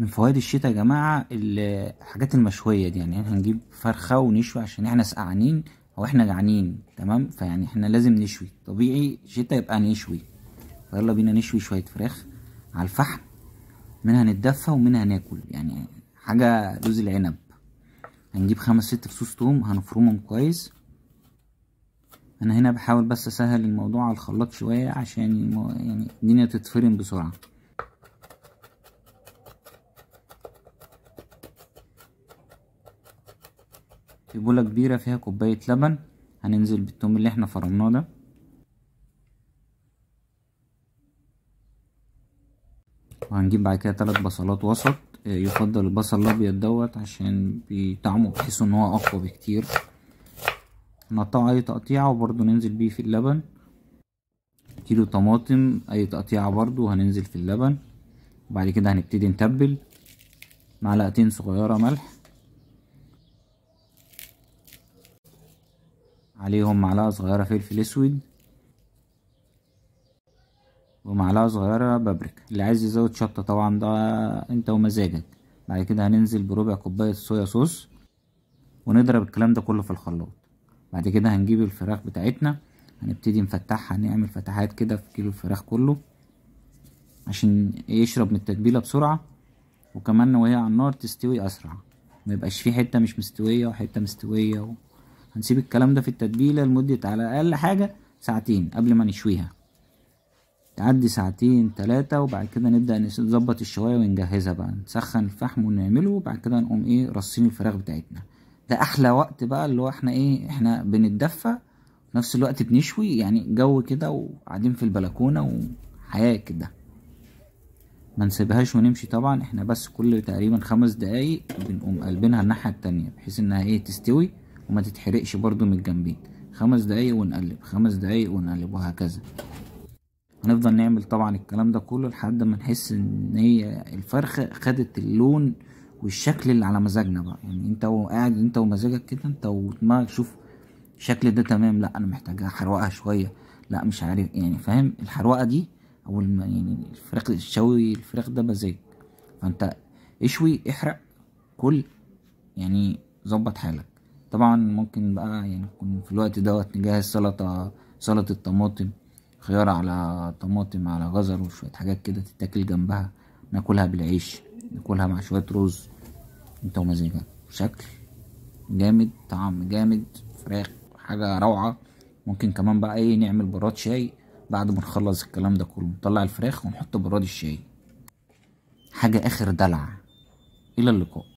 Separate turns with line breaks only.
من فوائد الشتاء يا جماعة الحاجات المشوية دي يعني احنا هنجيب فرخة ونشوي عشان احنا سقعانين او احنا جعانين تمام فيعني احنا لازم نشوي طبيعي شتاء يبقى نشوي فيلا بينا نشوي شوية فراخ على الفحم منها نتدفى ومنها ناكل يعني حاجة لوز العنب هنجيب خمس ست فصوص توم هنفرمهم كويس انا هنا بحاول بس اسهل الموضوع على الخلاط شوية عشان يعني الدنيا تتفرم بسرعة في بولة كبيرة فيها كوباية لبن هننزل بالتوم اللي احنا فرمناه ده وهنجيب بعد كده تلات بصلات وسط آه، يفضل البصل الابيض دوت عشان بطعمه بحيث ان هو اقوى بكتير نقطعه اي تقطيعه وبرضه ننزل بيه في اللبن كيلو طماطم اي تقطيعه برضه هننزل في اللبن وبعد كده هنبتدي نتبل معلقتين صغيره ملح عليهم معلقة صغيرة فلفل اسود ومعلقة صغيرة بابريكا اللي عايز يزود شطة طبعا ده انت ومزاجك بعد كده هننزل بربع كوباية صويا صوص ونضرب الكلام ده كله في الخلاط بعد كده هنجيب الفراخ بتاعتنا هنبتدي نفتحها نعمل فتحات كده في كيلو الفراخ كله عشان يشرب من التتبيلة بسرعة وكمان وهي على النار تستوي أسرع ميبقاش فيه حتة مش مستوية وحتة مستوية و... هنسيب الكلام ده في التتبيلة لمدة على أقل حاجة ساعتين قبل ما نشويها تعدي ساعتين تلاتة وبعد كده نبدأ نظبط الشواية ونجهزها بقى نسخن الفحم ونعمله وبعد كده نقوم ايه رصين الفراخ بتاعتنا ده أحلى وقت بقى اللي هو احنا ايه احنا بنتدفى نفس الوقت بنشوي يعني جو كده وقاعدين في البلكونة وحياة كده ما نسيبهاش ونمشي طبعا احنا بس كل تقريبا خمس دقايق بنقوم قلبينها الناحية التانية بحيث انها ايه تستوي وما تتحرقش برضو من الجنبين خمس دقايق ونقلب خمس دقايق ونقلب وهكذا هنفضل نعمل طبعا الكلام ده كله لحد ما نحس ان هي الفرخه خدت اللون والشكل اللي على مزاجنا بقى يعني انت وقاعد انت ومزاجك كده انت ودماغك شوف الشكل ده تمام لا انا محتاجها حروقها شويه لا مش عارف يعني فاهم الحروقه دي او يعني الفراخ الشوي الفراخ ده مزاج فانت اشوي احرق كل يعني ظبط حالك طبعا ممكن بقى يعني نكون في الوقت دوت نجهز سلطة سلطة طماطم خيار على طماطم على جزر وشوية حاجات كده تتاكل جنبها ناكلها بالعيش ناكلها مع شوية رز انت ومزاجك شكل جامد طعم جامد فراخ حاجة روعة ممكن كمان بقى ايه نعمل براد شاي بعد ما نخلص الكلام ده كله نطلع الفراخ ونحط براد الشاي حاجة اخر دلع الى اللقاء